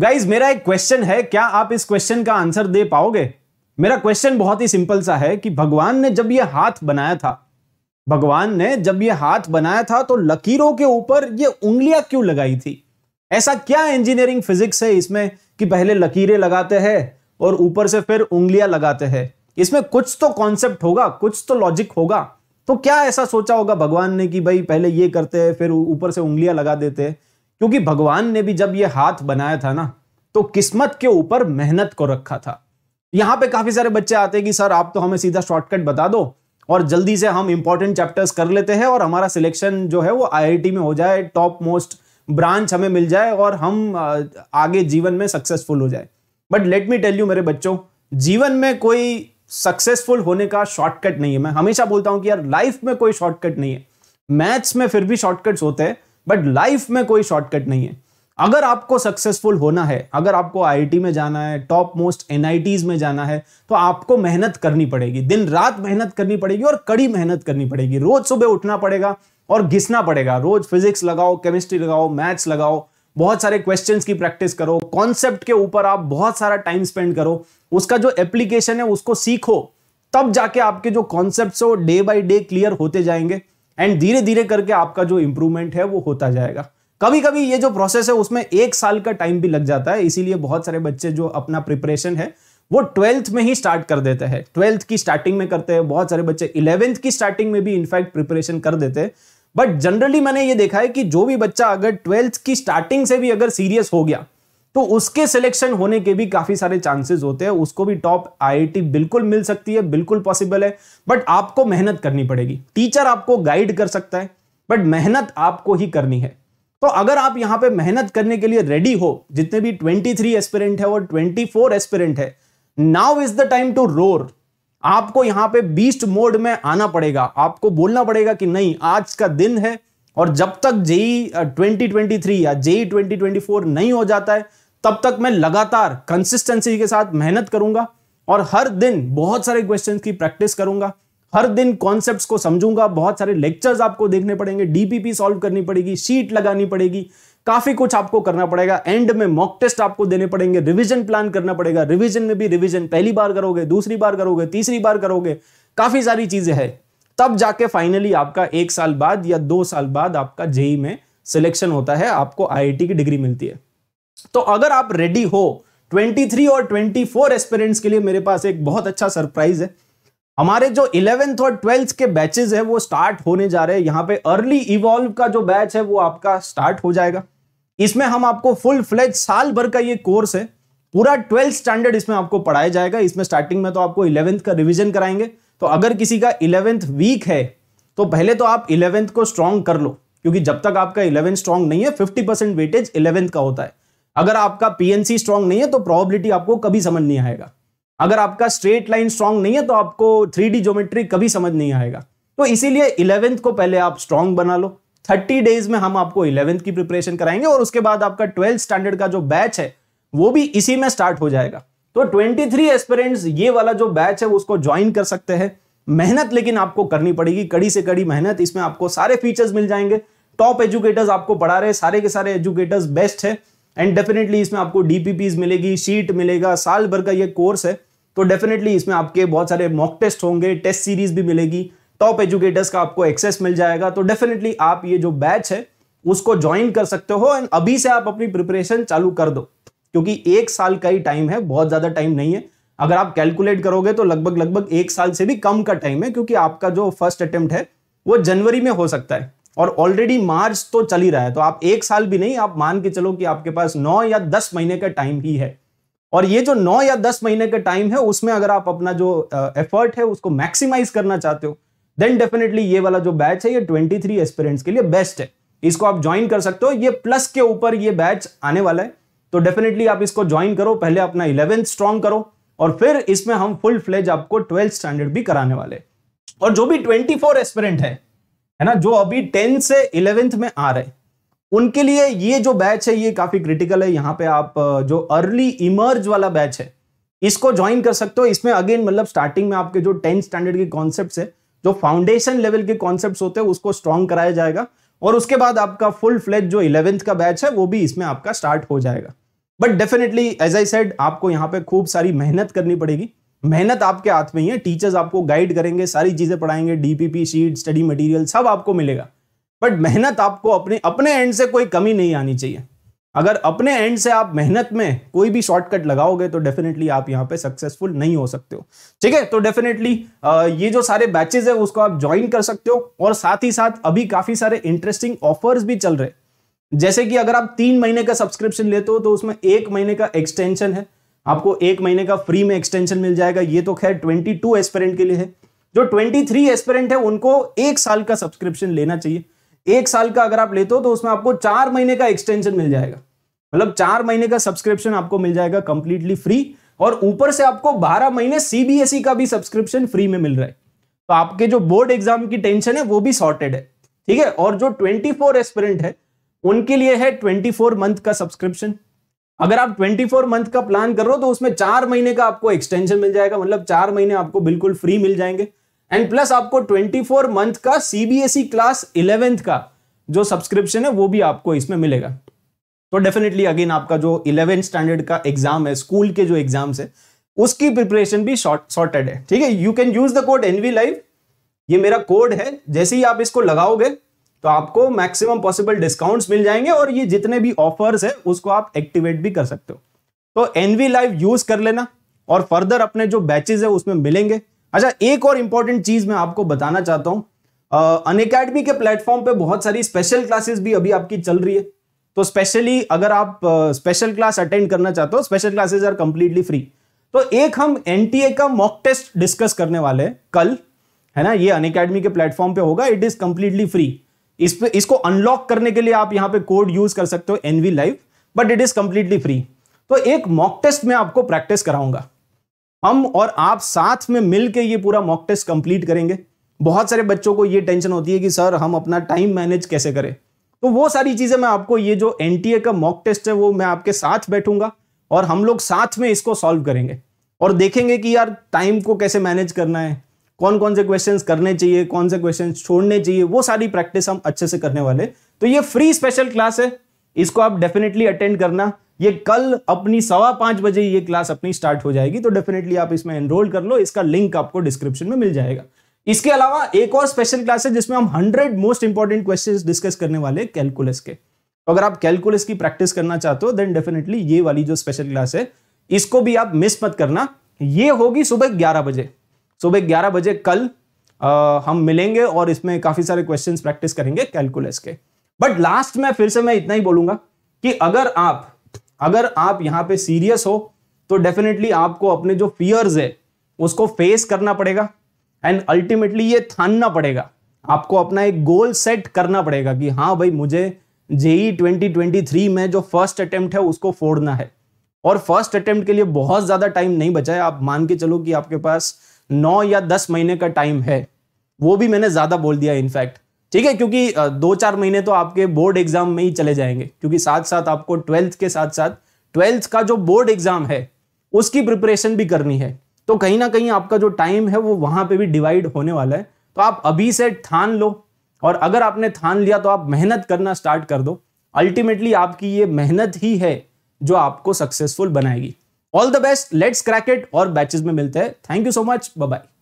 guys मेरा एक question है क्या आप इस क्वेश्चन का आंसर दे पाओगे मेरा क्वेश्चन बहुत ही सिंपल सा है कि भगवान ने जब ये हाथ बनाया था भगवान ने जब ये हाथ बनाया था तो लकीरों के ऊपर ये उंगलियां क्यों लगाई थी ऐसा क्या इंजीनियरिंग फिजिक्स है इसमें कि पहले लकीरें लगाते हैं और ऊपर से फिर उंगलियां लगाते हैं इसमें कुछ तो कॉन्सेप्ट होगा कुछ तो लॉजिक होगा तो क्या ऐसा सोचा होगा भगवान ने कि भाई पहले ये करते हैं फिर ऊपर से उंगलियां लगा देते हैं क्योंकि भगवान ने भी जब ये हाथ बनाया था ना तो किस्मत के ऊपर मेहनत को रखा था यहाँ पे काफी सारे बच्चे आते हैं कि सर आप तो हमें सीधा शॉर्टकट बता दो और जल्दी से हम इंपॉर्टेंट चैप्टर्स कर लेते हैं और हमारा सिलेक्शन जो है वो आई में हो जाए टॉप मोस्ट ब्रांच हमें मिल जाए और हम आगे जीवन में सक्सेसफुल हो जाए but let me tell you मेरे बच्चों जीवन में कोई सक्सेसफुल होने का शॉर्टकट नहीं है मैं हमेशा बोलता हूं कि यार लाइफ में कोई शॉर्टकट नहीं है मैथ्स में फिर भी शॉर्टकट्स होते हैं बट लाइफ में कोई शॉर्टकट नहीं है अगर आपको सक्सेसफुल होना है अगर आपको आईआईटी में जाना है टॉप मोस्ट एन में जाना है तो आपको मेहनत करनी पड़ेगी दिन रात मेहनत करनी पड़ेगी और कड़ी मेहनत करनी पड़ेगी रोज सुबह उठना पड़ेगा और घिसना पड़ेगा रोज फिजिक्स लगाओ केमिस्ट्री लगाओ मैथ्स लगाओ बहुत सारे क्वेश्चंस की प्रैक्टिस करो कॉन्सेप्ट के ऊपर आप बहुत सारा टाइम स्पेंड करो उसका जो एप्लीकेशन है उसको सीखो तब जाके आपके जो कॉन्सेप्ट हो डे बाई डे क्लियर होते जाएंगे एंड धीरे धीरे करके आपका जो इम्प्रूवमेंट है वो होता जाएगा कभी कभी ये जो प्रोसेस है उसमें एक साल का टाइम भी लग जाता है इसीलिए बहुत सारे बच्चे जो अपना प्रिपरेशन है वो ट्वेल्थ में ही स्टार्ट कर देते हैं ट्वेल्थ की स्टार्टिंग में करते हैं बहुत सारे बच्चे इलेवेंथ की स्टार्टिंग में भी इनफैक्ट प्रिपरेशन कर देते हैं बट जनरली मैंने ये देखा है कि जो भी बच्चा अगर ट्वेल्थ की स्टार्टिंग से भी अगर सीरियस हो गया तो उसके सिलेक्शन होने के भी काफी सारे चांसेस होते हैं उसको भी टॉप आईआईटी बिल्कुल मिल सकती है बिल्कुल पॉसिबल है बट आपको मेहनत करनी पड़ेगी टीचर आपको गाइड कर सकता है बट मेहनत आपको ही करनी है तो अगर आप यहां पे मेहनत करने के लिए रेडी हो जितने भी 23 थ्री एस्पिरेंट है और 24 फोर एस्पिरेंट है now is the time to roar आपको यहां पे बीस्ट मोड में आना पड़ेगा आपको बोलना पड़ेगा कि नहीं आज का दिन है और जब तक जेई 2023 या जेई 2024 नहीं हो जाता है तब तक मैं लगातार कंसिस्टेंसी के साथ मेहनत करूंगा और हर दिन बहुत सारे क्वेश्चन की प्रैक्टिस करूंगा हर दिन कॉन्सेप्ट्स को समझूंगा बहुत सारे लेक्चर्स आपको देखने पड़ेंगे डीपीपी सॉल्व करनी पड़ेगी शीट लगानी पड़ेगी काफी कुछ आपको करना पड़ेगा एंड में मॉक टेस्ट आपको देने पड़ेंगे रिविजन प्लान करना पड़ेगा रिविजन में भी रिविजन पहली बार करोगे दूसरी बार करोगे तीसरी बार करोगे काफी सारी चीजें हैं तब जाके फाइनली आपका एक साल बाद या दो साल बाद आपका जेई e e में सिलेक्शन होता है आपको आईआईटी की डिग्री मिलती है तो अगर आप रेडी हो 23 और 24 एस्पिरेंट्स के लिए मेरे पास एक बहुत अच्छा सरप्राइज है हमारे जो इलेवेंथ और ट्वेल्थ के बैचेज है वो स्टार्ट होने जा रहे हैं यहाँ पे अर्ली इवॉल्व का जो बैच है वो आपका स्टार्ट हो जाएगा इसमें हम आपको फुल फ्लेज साल भर का ये कोर्स है पूरा ट्वेल्थ स्टैंडर्ड इसमें आपको पढ़ाया जाएगा इसमें स्टार्टिंग में तो आपको इलेवेंथ का रिविजन कराएंगे तो अगर किसी का इलेवेंथ वीक है तो पहले तो आप इलेवेंथ को स्ट्रांग कर लो क्योंकि जब तक आपका इलेवेंथ स्ट्रांग नहीं है फिफ्टी परसेंट वेटेज इलेवेंथ का होता है अगर आपका पीएनसी स्ट्रांग नहीं है तो प्रोबेबिलिटी आपको कभी समझ नहीं आएगा अगर आपका स्ट्रेट लाइन स्ट्रांग नहीं है तो आपको थ्री डी ज्योमेट्री कभी समझ नहीं आएगा तो इसीलिए इलेवेंथ को पहले आप स्ट्रांग बना लो थर्टी डेज में हम आपको इलेवेंथ की प्रिपरेशन कराएंगे और उसके बाद आपका ट्वेल्थ स्टैंडर्ड का जो बैच है वो भी इसी में स्टार्ट हो जाएगा तो ट्वेंटी थ्री एस्पेरेंट्स ये वाला जो बैच है उसको ज्वाइन कर सकते हैं मेहनत लेकिन आपको करनी पड़ेगी कड़ी से कड़ी मेहनत इसमें आपको सारे फीचर्स मिल जाएंगे टॉप एजुकेटर्स आपको पढ़ा रहे सारे के सारे एजुकेटर्स बेस्ट है एंड डेफिनेटली इसमें आपको डीपीपीज मिलेगी शीट मिलेगा साल भर का ये कोर्स है तो डेफिनेटली इसमें आपके बहुत सारे मॉक टेस्ट होंगे टेस्ट सीरीज भी मिलेगी टॉप एजुकेटर्स का आपको एक्सेस मिल जाएगा तो डेफिनेटली आप ये जो बैच है उसको ज्वाइन कर सकते हो एंड अभी से आप अपनी प्रिपरेशन चालू कर दो क्योंकि एक साल का ही टाइम है बहुत ज़्यादा टाइम नहीं है अगर आप कैलकुलेट करोगे तो लगभग लगभग एक साल से भी कम का टाइम है क्योंकि आपका जो फर्स्ट अटेम्प्ट है वो जनवरी में हो सकता है और ऑलरेडी मार्च तो चल ही रहा है तो आप एक साल भी नहीं आप मान के चलो कि आपके पास नौ या दस महीने का टाइम ही है और ये जो नौ या दस महीने का टाइम है उसमें अगर आप अपना जो एफर्ट है उसको मैक्सिमाइज करना चाहते हो देन डेफिनेटली ये वाला जो बैच है ये ट्वेंटी थ्री एस्पिरेंट्स के लिए बेस्ट है इसको आप ज्वाइन कर सकते हो ये प्लस के ऊपर ये बैच आने वाला है तो डेफिनेटली आप इसको ज्वाइन करो पहले अपना इलेवेंथ स्ट्रॉन्ग करो और फिर इसमें हम फुल फ्लेज आपको ट्वेल्थ स्टैंडर्ड भी कराने वाले और जो भी ट्वेंटी फोर एस्पिरेंट है है ना जो अभी टेंथ से इलेवेंथ में आ रहे उनके लिए ये जो बैच है ये काफी क्रिटिकल है यहाँ पे आप जो अर्ली इमर्ज वाला बैच है इसको ज्वाइन कर सकते हो इसमें अगेन मतलब स्टार्टिंग में आपके जो टेंथ स्टैंडर्ड के कॉन्सेप्ट है जो फाउंडेशन लेवल के कॉन्सेप्ट होते हैं उसको स्ट्रॉन्ग कराया जाएगा और उसके बाद आपका फुल फ्लेज जो इलेवेंथ का बैच है वो भी इसमें आपका स्टार्ट हो जाएगा but definitely as I said आपको यहाँ पे खूब सारी मेहनत करनी पड़ेगी मेहनत आपके हाथ में ही है टीचर्स आपको गाइड करेंगे सारी चीज़ें पढ़ाएंगे डीपीपी शीट स्टडी मटेरियल सब आपको मिलेगा बट मेहनत आपको अपने अपने एंड से कोई कमी नहीं आनी चाहिए अगर अपने एंड से आप मेहनत में कोई भी शॉर्टकट लगाओगे तो डेफिनेटली आप यहाँ पे सक्सेसफुल नहीं हो सकते हो ठीक है तो डेफिनेटली ये जो सारे बैचेज है उसको आप ज्वाइन कर सकते हो और साथ ही साथ अभी काफी सारे इंटरेस्टिंग ऑफर्स भी चल रहे जैसे कि अगर आप तीन महीने का सब्सक्रिप्शन लेते हो तो उसमें एक महीने का एक्सटेंशन है आपको एक महीने का फ्री में एक्सटेंशन मिल जाएगा ये तो खैर 22 एस्पेरेंट के लिए है जो 23 एस्पेरेंट है उनको एक साल का सब्सक्रिप्शन लेना चाहिए एक साल का अगर आप लेते हो तो उसमें आपको चार महीने का एक्सटेंशन मिल जाएगा मतलब चार महीने का सब्सक्रिप्शन आपको मिल जाएगा कंप्लीटली फ्री और ऊपर से आपको बारह महीने सीबीएसई e का भी सब्सक्रिप्शन फ्री में मिल रहा है तो आपके जो बोर्ड एग्जाम की टेंशन है वो भी सॉर्टेड है ठीक है और जो 24 फोर है उनके लिए है 24 मंथ का सब्सक्रिप्शन अगर आप 24 मंथ का प्लान कर रहे हो तो उसमें चार महीने का आपको एक्सटेंशन मिल जाएगा मतलब चार महीने आपको बिल्कुल फ्री मिल जाएंगे एंड प्लस आपको 24 मंथ का सीबीएसई क्लास इलेवेंथ का जो सब्सक्रिप्शन है वो भी आपको इसमें मिलेगा तो डेफिनेटली अगेन आपका जो इलेवेंथ स्टैंडर्ड का एग्जाम है स्कूल के जो एग्जाम्स है उसकी प्रिपरेशन भी सॉर्टेड है ठीक है you can use the code NV live ये मेरा कोड है जैसे ही आप इसको लगाओगे तो आपको मैक्सिमम पॉसिबल डिस्काउंट्स मिल जाएंगे और ये जितने भी ऑफर्स है उसको आप एक्टिवेट भी कर सकते हो तो एनवी लाइव यूज कर लेना और फर्दर अपने जो बैचेज है उसमें मिलेंगे अच्छा एक और इंपॉर्टेंट चीज मैं आपको बताना चाहता हूँ अन अकेडमी के प्लेटफॉर्म पे बहुत सारी स्पेशल क्लासेस भी अभी आपकी चल रही है तो स्पेशली अगर आप स्पेशल क्लास अटेंड करना चाहते हो special classes are completely free तो एक हम एनटीए का मॉक टेस्ट डिस्कस करने वाले हैं कल है ना ये अन के प्लेटफॉर्म पे होगा इट इज कंप्लीटली फ्री इस पे इसको अनलॉक करने के लिए आप यहां पे कोड यूज कर सकते हो NV live but it is completely free तो एक मॉक टेस्ट में आपको प्रैक्टिस कराऊंगा हम और आप साथ में मिल ये पूरा मॉक टेस्ट कंप्लीट करेंगे बहुत सारे बच्चों को ये टेंशन होती है कि सर हम अपना टाइम मैनेज कैसे करें तो वो सारी चीज़ें मैं आपको ये जो एन का मॉक टेस्ट है वो मैं आपके साथ बैठूंगा और हम लोग साथ में इसको सॉल्व करेंगे और देखेंगे कि यार टाइम को कैसे मैनेज करना है कौन कौन से क्वेश्चंस करने चाहिए कौन से क्वेश्चंस छोड़ने चाहिए वो सारी प्रैक्टिस हम अच्छे से करने वाले तो ये फ्री स्पेशल क्लास है इसको आप डेफिनेटली अटेंड करना ये कल अपनी सवा पांच बजे ये क्लास अपनी स्टार्ट हो जाएगी तो डेफिनेटली आप इसमें एनरोल कर लो इसका लिंक आपको डिस्क्रिप्शन में मिल जाएगा इसके अलावा एक और स्पेशल क्लास है जिसमें हम hundred most important question discuss करने वाले कैलकुलस के तो अगर आप कैलकुलस की प्रैक्टिस करना चाहते हो देन डेफिनेटली ये वाली जो स्पेशल क्लास है इसको भी आप मिस मत करना ये होगी सुबह ग्यारह बजे सुबह ग्यारह बजे कल आ, हम मिलेंगे और इसमें काफी सारे क्वेश्चन प्रैक्टिस करेंगे कैलकुलस के बट लास्ट में फिर से मैं इतना ही बोलूंगा कि अगर आप अगर आप यहाँ पे सीरियस हो तो डेफिनेटली आपको अपने जो फियर्स है उसको फेस करना पड़ेगा एंड अल्टीमेटली ये थानना पड़ेगा आपको अपना एक गोल सेट करना पड़ेगा कि हाँ भाई मुझे जेई 2023 में जो फर्स्ट अटेम्प्ट है उसको फोड़ना है और फर्स्ट अटेम्प्ट के लिए बहुत ज़्यादा टाइम नहीं बचा है आप मान के चलो कि आपके पास नौ या दस महीने का टाइम है वो भी मैंने ज़्यादा बोल दिया इनफैक्ट ठीक है क्योंकि दो चार महीने तो आपके बोर्ड एग्जाम में ही चले जाएंगे क्योंकि साथ साथ आपको ट्वेल्थ के साथ साथ ट्वेल्थ का जो बोर्ड एग्जाम है उसकी प्रिपरेशन भी करनी है तो कहीं ना कहीं आपका जो टाइम है वो वहां पे भी डिवाइड होने वाला है तो आप अभी से ठान लो और अगर आपने ठान लिया तो आप मेहनत करना स्टार्ट कर दो अल्टीमेटली आपकी ये मेहनत ही है जो आपको सक्सेसफुल बनाएगी all the best let's crack it और बैचेस में मिलते हैं thank you so much bye